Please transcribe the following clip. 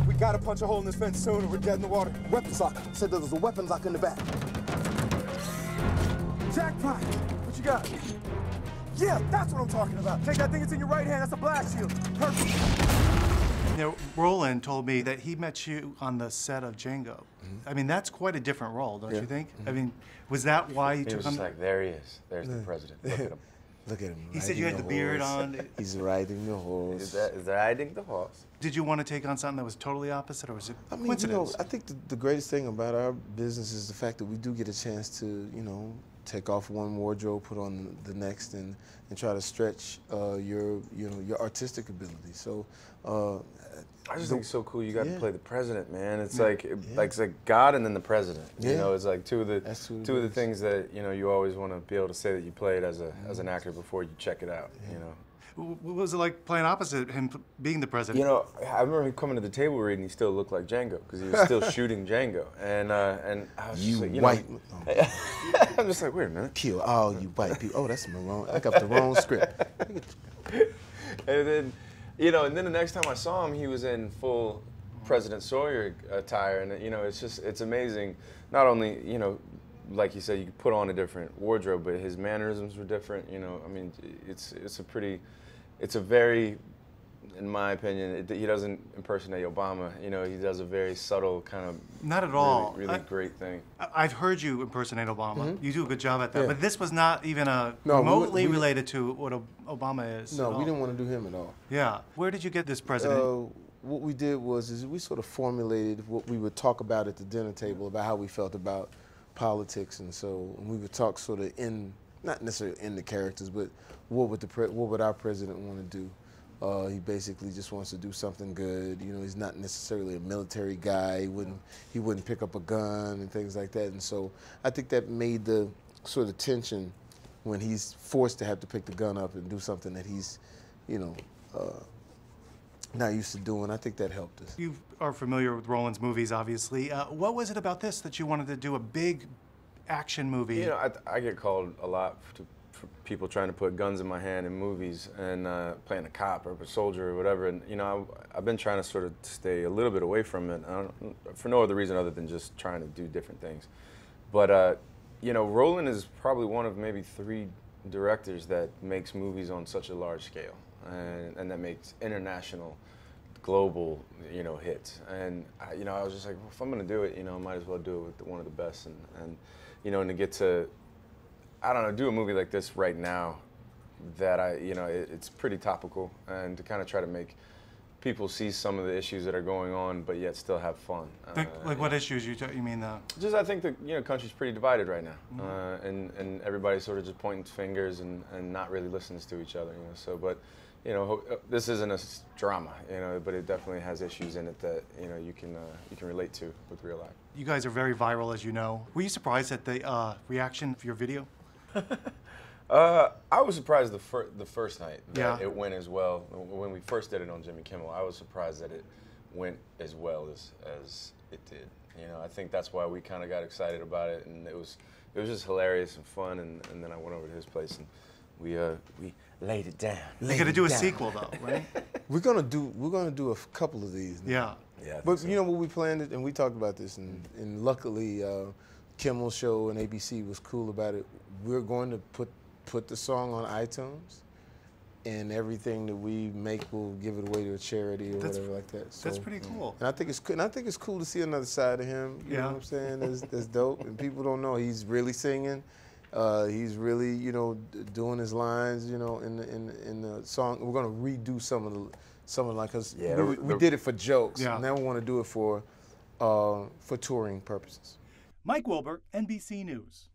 Look, we gotta punch a hole in this fence soon or we're dead in the water. Weapons lock. Said there was a weapons lock in the back. Jackpot! What you got? Yeah, that's what I'm talking about. Take that thing that's in your right hand. That's a blast shield. Perfect. Now, Roland told me that he met you on the set of Django. Mm -hmm. I mean, that's quite a different role, don't yeah. you think? Mm -hmm. I mm-hmm. mean, was that why you he It was him? like, there he is. There's the president. Look at him. Look at him. He said you had the, the beard on. He's riding the horse. Is, riding the horse. Did you want to take on something that was totally opposite, or was it I mean, coincidence? You know, I think the, the greatest thing about our business is the fact that we do get a chance to, you know, take off one wardrobe, put on the next, and, and try to stretch uh, your you know your artistic ability. So uh, I just the, think it's so cool. You got yeah. to play the president, man. It's yeah. like it, yeah. like it's like God and then the president. You know, it's like two of the two of the things that you know you always want to be able to say that you played as a as an actor before you check it out. You know. What was it like playing opposite him being the president? You know, I remember him coming to the table read and he still looked like Django because he was still shooting Django. And uh, and I was you, just like, you white. Know, oh. I'm just like, wait a minute. Kill all you white people. Oh, that's wrong. I got the wrong script. and then you know, and then the next time I saw him, he was in full President Sawyer uh, attire, and uh, you know, it's just it's amazing. Not only you know, like you said, you put on a different wardrobe, but his mannerisms were different. You know, I mean, it's it's a pretty, it's a very in my opinion, it, he doesn't impersonate Obama. You know, he does a very subtle kind of not at all really, really I, great thing. I've heard you impersonate Obama. Mm -hmm. You do a good job at that. Yeah. But this was not even a no, remotely we, we, related to what Obama is. No, we didn't want to do him at all. Yeah. Where did you get this president? Uh, what we did was is we sort of formulated what we would talk about at the dinner table about how we felt about politics, and so and we would talk sort of in not necessarily in the characters, but what would the what would our president want to do? Uh, he basically just wants to do something good. You know, he's not necessarily a military guy. He wouldn't he wouldn't pick up a gun and things like that. And so I think that made the sort of tension when he's forced to have to pick the gun up and do something that he's, you know, uh, not used to doing. I think that helped us. You are familiar with Roland's movies, obviously. Uh, what was it about this that you wanted to do a big action movie? You know, I, I get called a lot to for people trying to put guns in my hand in movies and uh, playing a cop or a soldier or whatever. And you know, I, have been trying to sort of stay a little bit away from it for no other reason other than just trying to do different things. But uh, you know, Roland is probably one of maybe three directors that makes movies on such a large scale and, and that makes international global, you know, hits. And I, you know, I was just like, well, if I'm gonna do it, you know, I might as well do it with one of the best. And, and you know, and to get to I don't know, do a movie like this right now that I, you know, it, it's pretty topical and to kind of try to make people see some of the issues that are going on, but yet still have fun. Like, uh, like what know. issues you you mean? that? just I think the you know country's pretty divided right now, mm -hmm. uh, and and everybody's sort of just pointing fingers and and not really listens to each other. You know, so but. You know, uh, this isn't a drama, you know, but it definitely has issues in it that you know you can uh, you can relate to with real life. You guys are very viral, as you know. Were you surprised at the uh, reaction of your video? Uh, I was surprised the, fir the first night that yeah. it went as well. When we first did it on Jimmy Kimmel, I was surprised that it went as well as, as it did. You know, I think that's why we kind of got excited about it, and it was it was just hilarious and fun. And, and then I went over to his place and we uh, we laid it down. We're gonna do down. a sequel though, right? we're gonna do we're gonna do a couple of these. Now. Yeah. Yeah. But so. you know what we planned it, and we talked about this, and, mm. and luckily. Uh, Kimmel Show and ABC was cool about it. We're going to put put the song on iTunes, and everything that we make, we'll give it away to a charity or that's, whatever like that. So, that's pretty cool. And I think it's and I think it's cool to see another side of him. You yeah. know what I'm saying? That's, that's dope. And people don't know he's really singing. Uh, he's really, you know, doing his lines, you know, in the in in the song. We're gonna redo some of the some of the like because yeah, we, we, did it for jokes. Yeah. Now we want to do it for uh, for touring purposes. Mike Wilbur, NBC News.